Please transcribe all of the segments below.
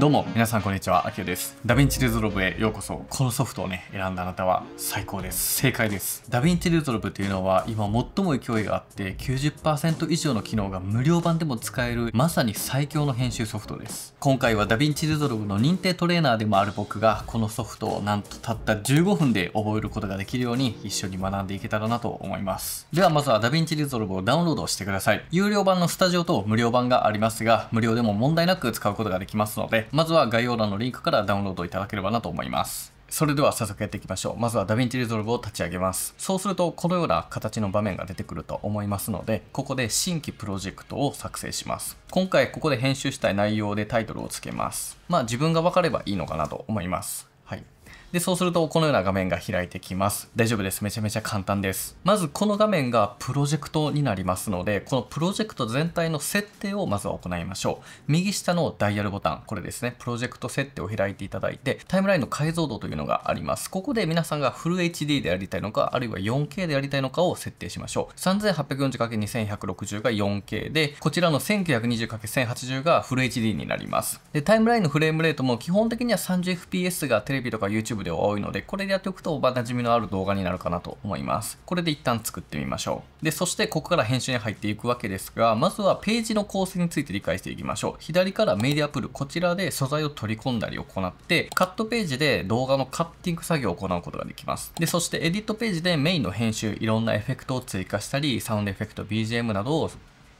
どうも皆さんこんにちは、あきおです。ダヴィンチレゾルブへようこそ。このソフトをね、選んだあなたは最高です。正解です。ダヴィンチレゾルブというのは今最も勢いがあって90%以上の機能が無料版でも使えるまさに最強の編集ソフトです。今回はダヴィンチレゾルブの認定トレーナーでもある僕がこのソフトをなんとたった15分で覚えることができるように一緒に学んでいけたらなと思います。ではまずはダヴィンチレゾルブをダウンロードしてください。有料版のスタジオと無料版がありますが無料でも問題なく使うことができますのでまずは概要欄のリンクからダウンロードいただければなと思います。それでは早速やっていきましょう。まずはダヴィンチリゾルブを立ち上げます。そうするとこのような形の場面が出てくると思いますので、ここで新規プロジェクトを作成します。今回ここで編集したい内容でタイトルをつけます。まあ自分が分かればいいのかなと思います。で、そうするとこのような画面が開いてきます。大丈夫です。めちゃめちゃ簡単です。まずこの画面がプロジェクトになりますので、このプロジェクト全体の設定をまずは行いましょう。右下のダイヤルボタン、これですね。プロジェクト設定を開いていただいて、タイムラインの解像度というのがあります。ここで皆さんがフル HD でやりたいのか、あるいは 4K でやりたいのかを設定しましょう。3840×2160 が 4K で、こちらの 1920×1080 がフル HD になります。で、タイムラインのフレームレートも基本的には 30fps がテレビとか YouTube では多いので、これでやっておくと、馴染みのある動画になるかなと思います。これで一旦作ってみましょう。で、そしてここから編集に入っていくわけですが、まずはページの構成について理解していきましょう。左からメディアプル、こちらで素材を取り込んだり行って、カットページで動画のカッティング作業を行うことができます。で、そしてエディットページでメインの編集、いろんなエフェクトを追加したり、サウンドエフェクト、BGM などを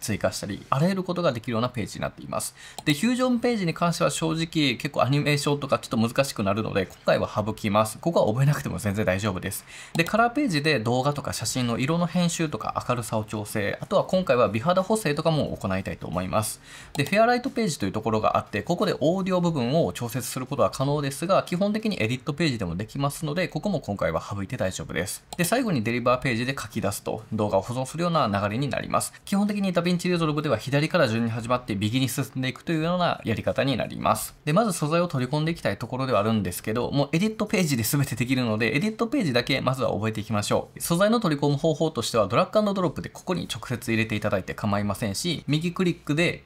追加したり、あらゆることができるようなページになっています。で、フュージョンページに関しては正直結構アニメーションとかちょっと難しくなるので、今回は省きます。ここは覚えなくても全然大丈夫です。で、カラーページで動画とか写真の色の編集とか明るさを調整、あとは今回は美肌補正とかも行いたいと思います。で、フェアライトページというところがあって、ここでオーディオ部分を調節することは可能ですが、基本的にエディットページでもできますので、ここも今回は省いて大丈夫です。で、最後にデリバーページで書き出すと、動画を保存するような流れになります。基本的にダンチレゾルブでは左から順に始まって右に進んでいくというようなやり方になります。で、まず素材を取り込んでいきたいところではあるんですけど、もうエディットページで全てできるので、エディットページだけまずは覚えていきましょう。素材の取り込む方法としては、ドラッグドロップでここに直接入れていただいて構いませんし、右クリックで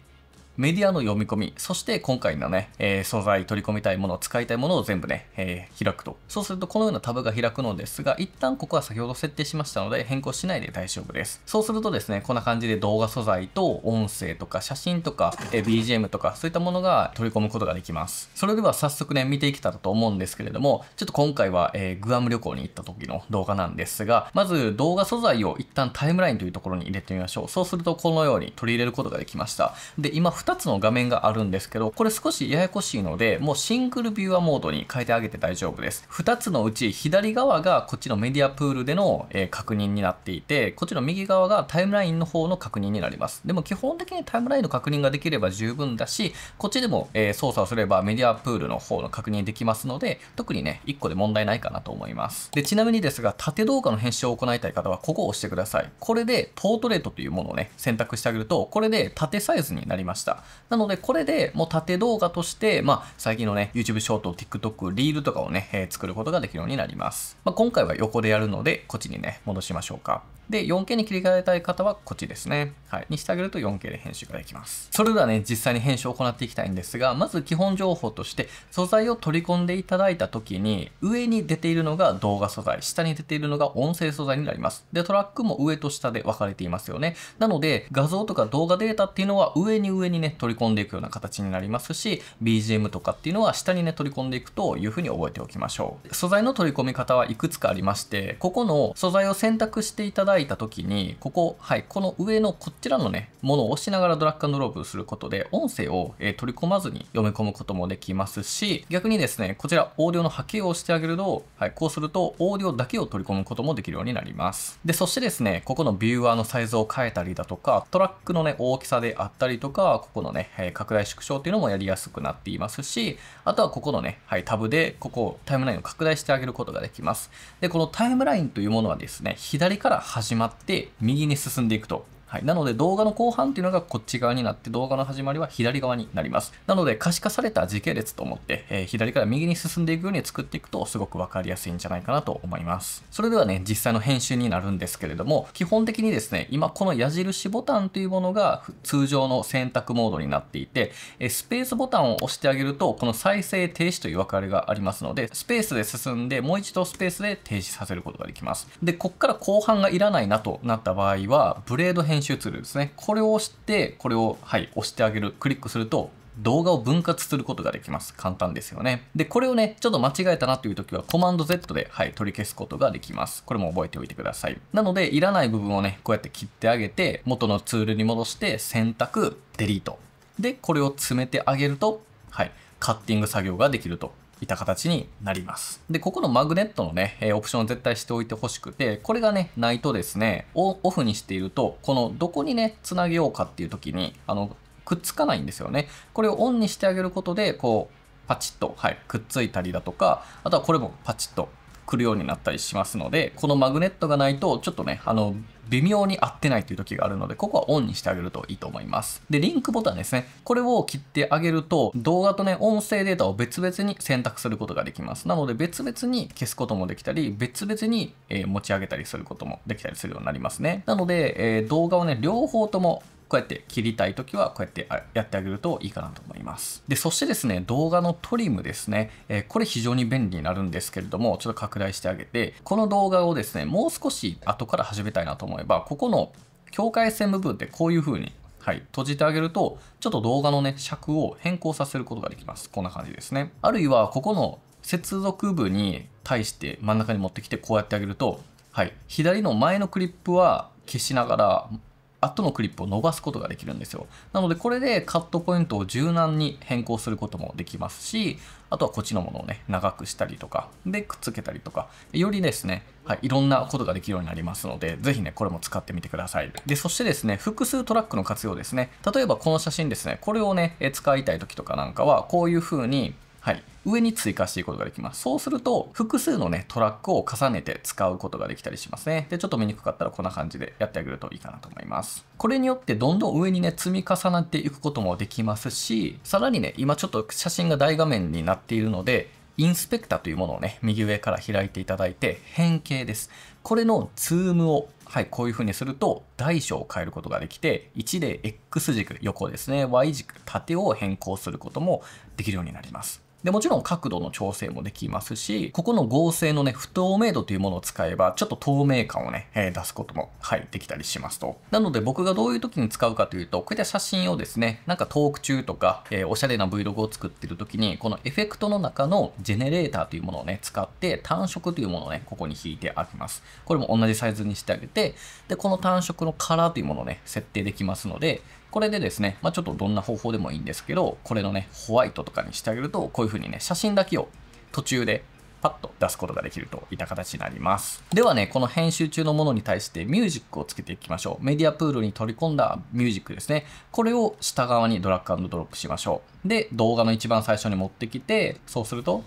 メディアの読み込み、そして今回のね、えー、素材取り込みたいもの、使いたいものを全部ね、えー、開くと。そうするとこのようなタブが開くのですが、一旦ここは先ほど設定しましたので変更しないで大丈夫です。そうするとですね、こんな感じで動画素材と音声とか写真とか、えー、BGM とかそういったものが取り込むことができます。それでは早速ね、見ていけたらと思うんですけれども、ちょっと今回は、えー、グアム旅行に行った時の動画なんですが、まず動画素材を一旦タイムラインというところに入れてみましょう。そうするとこのように取り入れることができました。で、今2 2つの画面があるんですけど、これ少しややこしいので、もうシングルビューアモードに変えてあげて大丈夫です。2つのうち左側がこっちのメディアプールでの、え確認になっていて、こっちの右側がタイムラインの方の確認になります。でも基本的にタイムラインの確認ができれば十分だし、こっちでも、え操作をすればメディアプールの方の確認できますので、特にね、1個で問題ないかなと思います。で、ちなみにですが、縦動画の編集を行いたい方は、ここを押してください。これで、ポートレートというものをね、選択してあげると、これで縦サイズになりました。なのでこれでもう縦動画としてまあ最近のね YouTube ショート TikTok リールとかをね、えー、作ることができるようになります、まあ、今回は横でやるのでこっちにね戻しましょうかで 4K に切り替えたい方はこっちですねはいにしてあげると 4K で編集ができますそれではね実際に編集を行っていきたいんですがまず基本情報として素材を取り込んでいただいた時に上に出ているのが動画素材下に出ているのが音声素材になりますでトラックも上と下で分かれていますよねなので画像とか動画データっていうのは上に上にねね、取り込んでいくような形になりますし、BGM とかっていうのは下にね、取り込んでいくというふうに覚えておきましょう。素材の取り込み方はいくつかありまして、ここの素材を選択していただいた時に、ここ、はい、この上のこちらのね、ものを押しながらドラッグドロープすることで、音声を、え取り込まずに読み込むこともできますし、逆にですね、こちら、オーディオの波形を押してあげると、はい、こうすると、オーディオだけを取り込むこともできるようになります。で、そしてですね、ここのビューアーのサイズを変えたりだとか、トラックのね、大きさであったりとか、こここのね、え拡大縮小っていうのもやりやすくなっていますし、あとはここのね、はい、タブで、ここ、タイムラインを拡大してあげることができます。で、このタイムラインというものはですね、左から始まって、右に進んでいくとはい、なので動画の後半っていうのがこっち側になって動画の始まりは左側になりますなので可視化された時系列と思って、えー、左から右に進んでいくように作っていくとすごく分かりやすいんじゃないかなと思いますそれではね実際の編集になるんですけれども基本的にですね今この矢印ボタンというものが通常の選択モードになっていて、えスペースボタンを押してあげるとこの再生停止という分かれがありますのでスペースで進んでもう一度スペースで停止させることができますでこっから後半がいらないなとなった場合はブレード編編集ツールですね。これを押して、これを、はい、押してあげる、クリックすると、動画を分割することができます。簡単ですよね。で、これをね、ちょっと間違えたなという時は、コマンド Z で、はい、取り消すことができます。これも覚えておいてください。なので、いらない部分をね、こうやって切ってあげて、元のツールに戻して、選択、デリート。で、これを詰めてあげると、はい、カッティング作業ができるといた形になります。で、ここのマグネットのね、えー、オプションを絶対しておいてほしくて、これがね、ないとですね、オフにしていると、このどこにね、つなげようかっていう時に、あの、くっつかないんですよね。これをオンにしてあげることで、こう、パチッと、はい、くっついたりだとか、あとはこれもパチッとくるようになったりしますので、このマグネットがないと、ちょっとね、あの、微妙に合ってないという時があるので、ここはオンにしてあげるといいと思います。で、リンクボタンですね。これを切ってあげると、動画とね、音声データを別々に選択することができます。なので、別々に消すこともできたり、別々に、え持ち上げたりすることもできたりするようになりますね。なので、え動画をね、両方ともこうやって切りたい時はこうやってやってあげるといいかなと思います。で、そしてですね、動画のトリムですね、えー、これ非常に便利になるんですけれども、ちょっと拡大してあげて、この動画をですね、もう少し後から始めたいなと思います。思えば、ここの境界線部分ってこういう風に、はい、閉じてあげると、ちょっと動画のね、尺を変更させることができます。こんな感じですね。あるいは、ここの接続部に対して真ん中に持ってきて、こうやってあげると、はい、左の前のクリップは消しながら、後のクリップを伸ばすことができるんですよ。なのでこれでカットポイントを柔軟に変更することもできますし、あとはこっちのものをね、長くしたりとか、で、くっつけたりとか、よりですね、はい、いろんなことができるようになりますので、ぜひね、これも使ってみてください。で、そしてですね、複数トラックの活用ですね。例えばこの写真ですね、これをね、使いたい時とかなんかは、こういう風に、はい、上に追加していくことができます。そうすると、複数のね、トラックを重ねて使うことができたりしますね。で、ちょっと見にくかったらこんな感じでやってあげるといいかなと思います。これによってどんどん上にね、積み重なっていくこともできますし、さらにね、今ちょっと写真が大画面になっているので、インスペクタというものをね、右上から開いていただいて、変形です。これのズームを、はい、こういう風にすると、大小を変えることができて、1で X 軸、横ですね、Y 軸、縦を変更することもできるようになります。で、もちろん角度の調整もできますし、ここの合成のね、不透明度というものを使えば、ちょっと透明感をね、えー、出すことも、はい、できたりしますと。なので僕がどういう時に使うかというと、こういった写真をですね、なんかトーク中とか、えー、おしゃれな Vlog を作ってる時に、このエフェクトの中のジェネレーターというものをね、使って、単色というものをね、ここに引いてあげます。これも同じサイズにしてあげて、で、この単色のカラーというものをね、設定できますので、これでですね、まあ、ちょっとどんな方法でもいいんですけど、これのね、ホワイトとかにしてあげると、こういう風にね、写真だけを途中でパッと出すことができるといった形になります。ではね、この編集中のものに対してミュージックをつけていきましょう。メディアプールに取り込んだミュージックですね。これを下側にドラッグドロップしましょう。で、動画の一番最初に持ってきて、そうすると、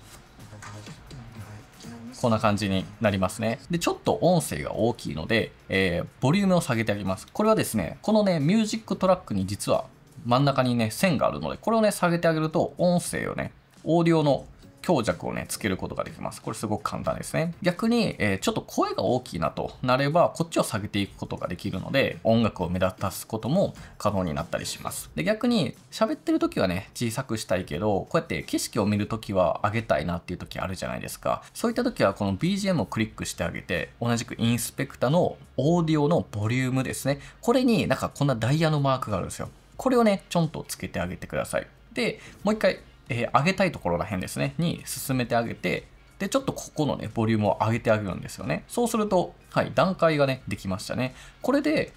こんな感じになりますね。で、ちょっと音声が大きいので、えー、ボリュームを下げてあげます。これはですね、このね、ミュージックトラックに実は真ん中にね、線があるので、これをね、下げてあげると、音声をね、オーディオの強弱をね、つけることができます。これすごく簡単ですね。逆に、えー、ちょっと声が大きいなとなれば、こっちを下げていくことができるので、音楽を目立たすことも可能になったりします。で、逆に、喋ってる時はね、小さくしたいけど、こうやって景色を見る時は上げたいなっていう時あるじゃないですか。そういった時は、この BGM をクリックしてあげて、同じくインスペクタのオーディオのボリュームですね。これになんかこんなダイヤのマークがあるんですよ。これをね、ちょんとつけてあげてください。で、もう一回えー、上げたいところらへんですね、に進めてあげて、で、ちょっとここのね、ボリュームを上げてあげるんですよね。そうすると、はい、段階がね、できましたね。これで、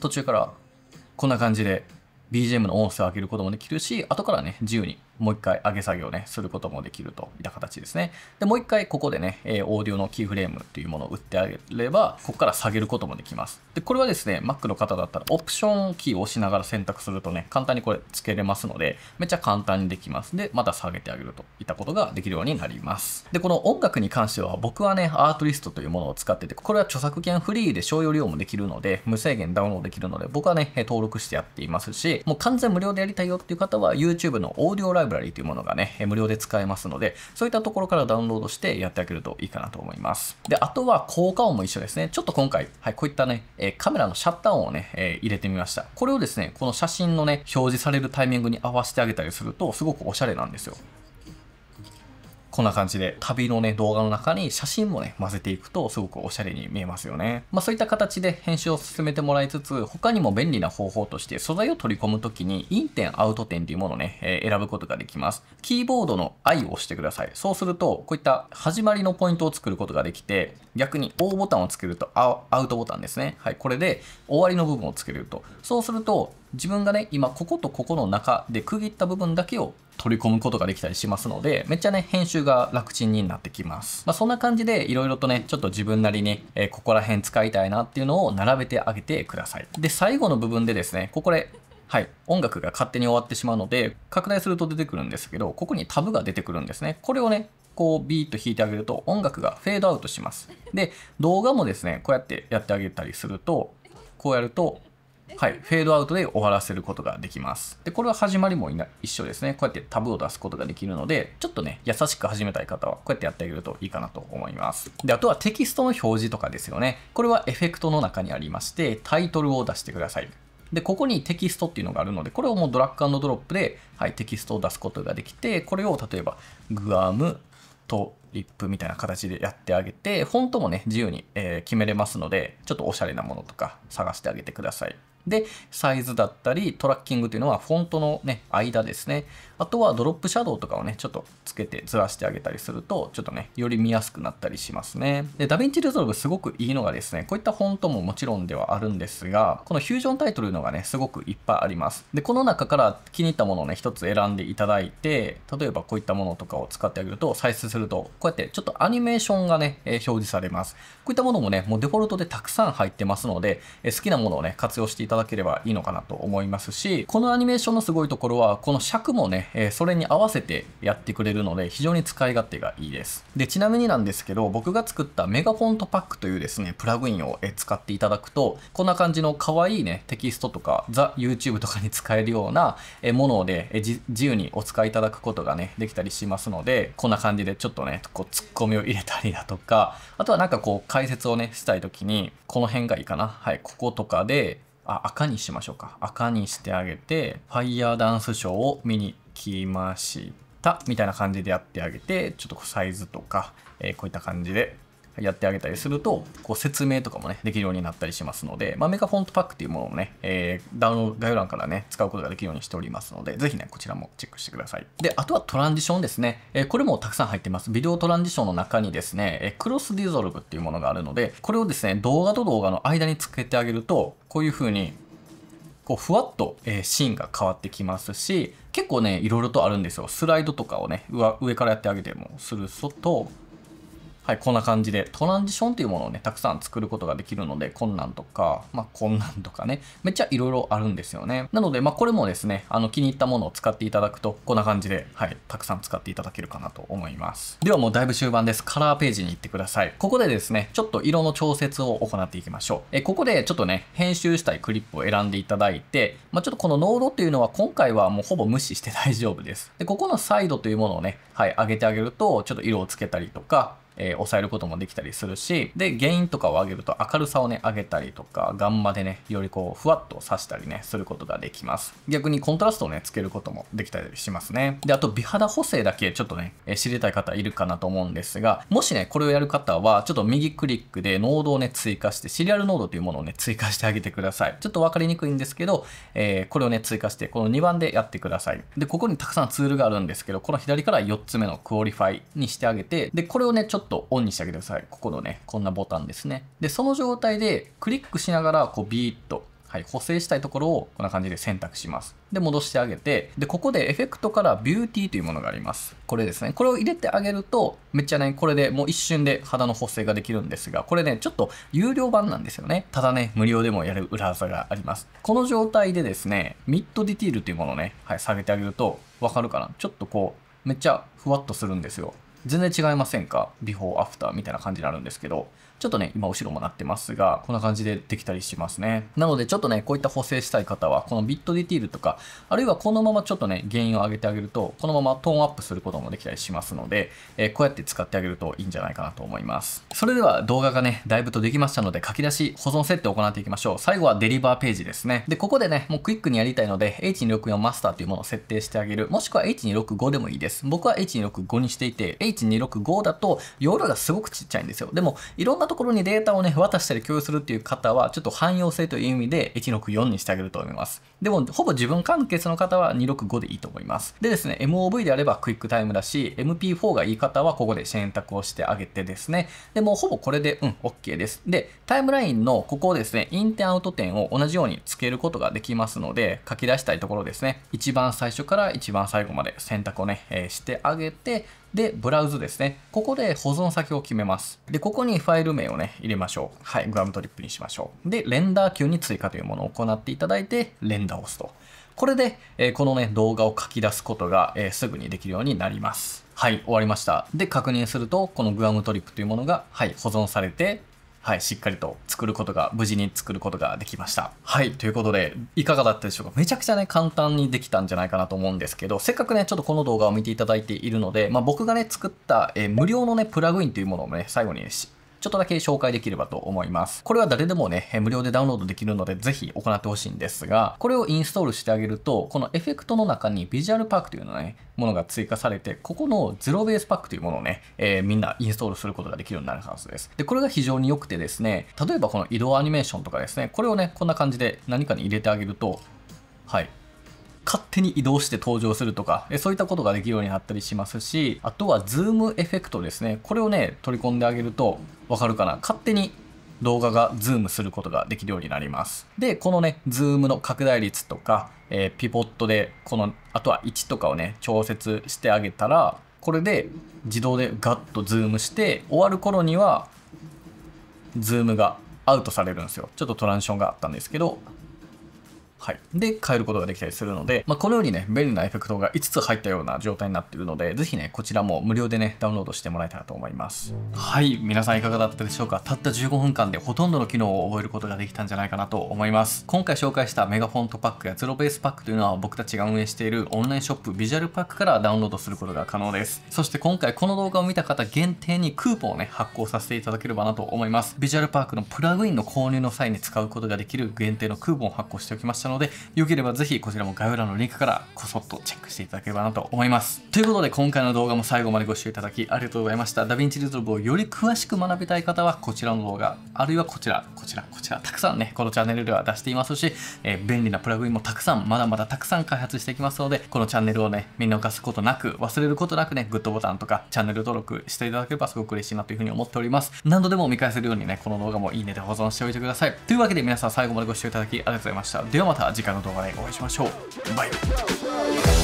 途中からこんな感じで BGM の音声を上げることもできるし、後からね、自由にもう一回上げ下げをね、することもできるといった形ですね。で、もう一回ここでね、えオーディオのキーフレームというものを打ってあげれば、ここから下げることもできます。で、これはですね、Mac の方だったらオプションキーを押しながら選択するとね、簡単にこれ付けれますので、めっちゃ簡単にできます。で、また下げてあげるといったことができるようになります。で、この音楽に関しては僕はね、アートリストというものを使ってて、これは著作権フリーで商用利用もできるので、無制限ダウンロードできるので、僕はね、登録してやっていますし、もう完全無料でやりたいよっていう方は YouTube のオーディオライブブラリーというものがね、無料で使えますので、そういったところからダウンロードしてやってあげるといいかなと思います。で、あとは効果音も一緒ですね。ちょっと今回、はい、こういったね、カメラのシャッター音をね、え入れてみました。これをですね、この写真のね、表示されるタイミングに合わせてあげたりすると、すごくおしゃれなんですよ。こんな感じで旅のね、動画の中に写真もね、混ぜていくとすごくおしゃれに見えますよね。まあそういった形で編集を進めてもらいつつ、他にも便利な方法として素材を取り込むときにイン点、アウト点というものをね、えー、選ぶことができます。キーボードの I を押してください。そうすると、こういった始まりのポイントを作ることができて、逆に O ボタンをつけるとアウトボタンですね。はい、これで終わりの部分をつけると。そうすると、自分がね、今こことここの中で区切った部分だけを取り込むことができたりしますので、めっちゃね、編集が楽ちんになってきます。まあ、そんな感じで、いろいろとね、ちょっと自分なりに、えー、ここら辺使いたいなっていうのを並べてあげてください。で、最後の部分でですね、ここで、はい、音楽が勝手に終わってしまうので、拡大すると出てくるんですけど、ここにタブが出てくるんですね。これをね、こうビーッと弾いてあげると音楽がフェードアウトします。で、動画もですね、こうやってやってあげたりすると、こうやるとはい、フェードアウトで終わらせることができます。で、これは始まりも一緒ですね。こうやってタブを出すことができるので、ちょっとね、優しく始めたい方は、こうやってやってあげるといいかなと思います。で、あとはテキストの表示とかですよね。これはエフェクトの中にありまして、タイトルを出してください。で、ここにテキストっていうのがあるので、これをもうドラッグドロップで、はい、テキストを出すことができて、これを例えば、グアムとリップみたいな形でやってあげて、フォントもね、自由に、え決めれますので、ちょっとおしゃれなものとか探してあげてください。で、サイズだったり、トラッキングというのはフォントのね、間ですね。あとはドロップシャドウとかをね、ちょっとつけてずらしてあげたりすると、ちょっとね、より見やすくなったりしますね。で、ダヴィンチリゾルブすごくいいのがですね、こういったフォントももちろんではあるんですが、このフュージョンタイトルのがね、すごくいっぱいあります。で、この中から気に入ったものをね、一つ選んでいただいて、例えばこういったものとかを使ってあげると、再生すると、こうやってちょっとアニメーションがね、え表示されます。こういったものもね、もうデフォルトでたくさん入ってますので、え好きなものをね、活用していただければいいのかなと思いますし、このアニメーションのすごいところは、この尺もね、えそれに合わせてやってくれるので、非常に使い勝手がいいです。で、ちなみになんですけど、僕が作ったメガフォントパックというですね、プラグインを使っていただくと、こんな感じの可愛いね、テキストとか、ザ・ YouTube とかに使えるようなもので、自由にお使いいただくことがね、できたりしますので、こんな感じでちょっとね、こう、ツッコミを入れたりだとか、あとはなんかこう、解説をね、したい時に、この辺がいいかな。はい、こことかで、あ、赤にしましょうか。赤にしてあげて、ファイヤーダンスショーを見に来ました。みたいな感じでやってあげて、ちょっとサイズとか、えー、こういった感じでやってあげたりすると、こう説明とかもね、できるようになったりしますので、まあ、メガフォントパックっていうものをね、えー、ダウンロード概要欄からね、使うことができるようにしておりますので、ぜひね、こちらもチェックしてください。で、あとはトランジションですね。えー、これもたくさん入ってます。ビデオトランジションの中にですね、えクロスディゾルブっていうものがあるので、これをですね、動画と動画の間につけてあげると、こういう風にこうふわっと、えシーンが変わってきますし結構ねいろいろとあるんですよスライドとかをね上からやってあげてもするとはい、こんな感じでトランジションっていうものをね、たくさん作ることができるので、困難とか、まあ、困難とかね、めっちゃいろいろあるんですよね。なので、まあ、これもですね、あの、気に入ったものを使っていただくと、こんな感じで、はい、たくさん使っていただけるかなと思います。ではもうだいぶ終盤です。カラーページに行ってください。ここでですね、ちょっと色の調節を行っていきましょう。え、ここでちょっとね、編集したいクリップを選んでいただいて、まあ、ちょっとこの濃度っていうのは今回はもうほぼ無視して大丈夫です。で、ここのサイドというものをね、はい、上げてあげると、ちょっと色をつけたりとか、えー、抑えることもできたりするし、で、原因とかを上げると明るさをね、上げたりとか、ガンマでね、よりこう、ふわっと刺したりね、することができます。逆にコントラストをね、つけることもできたりしますね。で、あと、美肌補正だけちょっとね、えー、知りたい方いるかなと思うんですが、もしね、これをやる方は、ちょっと右クリックでノードをね、追加して、シリアルノードというものをね、追加してあげてください。ちょっとわかりにくいんですけど、えー、これをね、追加して、この2番でやってください。で、ここにたくさんツールがあるんですけど、この左から4つ目のクオリファイにしてあげて、で、これをね、ちょっととオンにしてあげてください。ここのね、こんなボタンですね。で、その状態でクリックしながら、こうビーッと、はい、補正したいところをこんな感じで選択します。で、戻してあげて、で、ここでエフェクトからビューティーというものがあります。これですね。これを入れてあげると、めっちゃね、これでもう一瞬で肌の補正ができるんですが、これね、ちょっと有料版なんですよね。ただね、無料でもやる裏技があります。この状態でですね、ミッドディティールというものをね、はい、下げてあげると、わかるかなちょっとこう、めっちゃふわっとするんですよ。全然違いませんかビフォーアフターみたいな感じになるんですけどちょっとね、今後ろもなってますが、こんな感じでできたりしますね。なのでちょっとね、こういった補正したい方は、このビットディティールとか、あるいはこのままちょっとね、原因を上げてあげると、このままトーンアップすることもできたりしますので、えー、こうやって使ってあげるといいんじゃないかなと思います。それでは動画がね、だいぶとできましたので、書き出し、保存設定を行っていきましょう。最後はデリバーページですね。で、ここでね、もうクイックにやりたいので、H264 マスターというものを設定してあげる。もしくは H265 でもいいです。僕は H265 にしていて、H265 だと容量がすごくちっちゃいんですよ。でも、いろんなところにデータをね、渡したり共有するっていう方は、ちょっと汎用性という意味で164にしてあげると思います。でも、ほぼ自分完結の方は265でいいと思います。でですね、MOV であればクイックタイムだし、MP4 がいい方はここで選択をしてあげてですね、で、もほぼこれで、うん、OK です。で、タイムラインのここをですね、インテンアウト点を同じようにつけることができますので、書き出したいところですね、一番最初から一番最後まで選択をね、えー、してあげて、で、ブラウズですね。ここで保存先を決めます。で、ここにファイル名をね、入れましょう。はい、グラムトリップにしましょう。で、レンダー級に追加というものを行っていただいて、レンダーを押すと。これで、えー、このね、動画を書き出すことが、えー、すぐにできるようになります。はい、終わりました。で、確認すると、このグアムトリップというものが、はい、保存されて、はい、しっかりと作ることが、無事に作ることができました。はい、ということで、いかがだったでしょうかめちゃくちゃね、簡単にできたんじゃないかなと思うんですけど、せっかくね、ちょっとこの動画を見ていただいているので、まあ、僕がね、作った、えー、無料のね、プラグインというものをね、最後に、ね、ちょっとだけ紹介できればと思います。これは誰でもね、無料でダウンロードできるので、ぜひ行ってほしいんですが、これをインストールしてあげると、このエフェクトの中にビジュアルパークというのね、ものが追加されて、ここのゼロベースパックというものをね、えー、みんなインストールすることができるようになるはずです。で、これが非常に良くてですね、例えばこの移動アニメーションとかですね、これをね、こんな感じで何かに入れてあげると、はい、勝手に移動して登場するとか、そういったことができるようになったりしますし、あとはズームエフェクトですね。これをね、取り込んであげるとわかるかな。勝手に動画がズームすることができるようになります。で、このね、ズームの拡大率とか、えー、ピボットで、この、あとは1とかをね、調節してあげたら、これで自動でガッとズームして、終わる頃には、ズームがアウトされるんですよ。ちょっとトランションがあったんですけど、はい、で変えることができたりするので、まあ、このようにね便利なエフェクトが5つ入ったような状態になっているので是非ねこちらも無料でねダウンロードしてもらえたらと思いますはい皆さんいかがだったでしょうかたった15分間でほとんどの機能を覚えることができたんじゃないかなと思います今回紹介したメガフォントパックやゼロベースパックというのは僕たちが運営しているオンラインショップビジュアルパックからダウンロードすることが可能ですそして今回この動画を見た方限定にクーポンをね発行させていただければなと思いますビジュアルパークのプラグインの購入の際に使うことができる限定のクーポンを発行しておきましたので、良ければぜひこちらも概要欄のリンクからこそっとチェックしていただければなと思います。ということで今回の動画も最後までご視聴いただきありがとうございました。ダヴィンチリゾルブをより詳しく学びたい方はこちらの動画、あるいはこちら、こちら、こちら、たくさんね、このチャンネルでは出していますし、えー、便利なプラグインもたくさん、まだまだたくさん開発していきますので、このチャンネルをね、見逃すことなく、忘れることなくね、グッドボタンとかチャンネル登録していただければすごく嬉しいなというふうに思っております。何度でも見返せるようにね、この動画もいいねで保存しておいてください。というわけで皆さん最後までご視聴いただきありがとうございました。ではまたた次回の動画でお会いしましょう。バイバイ。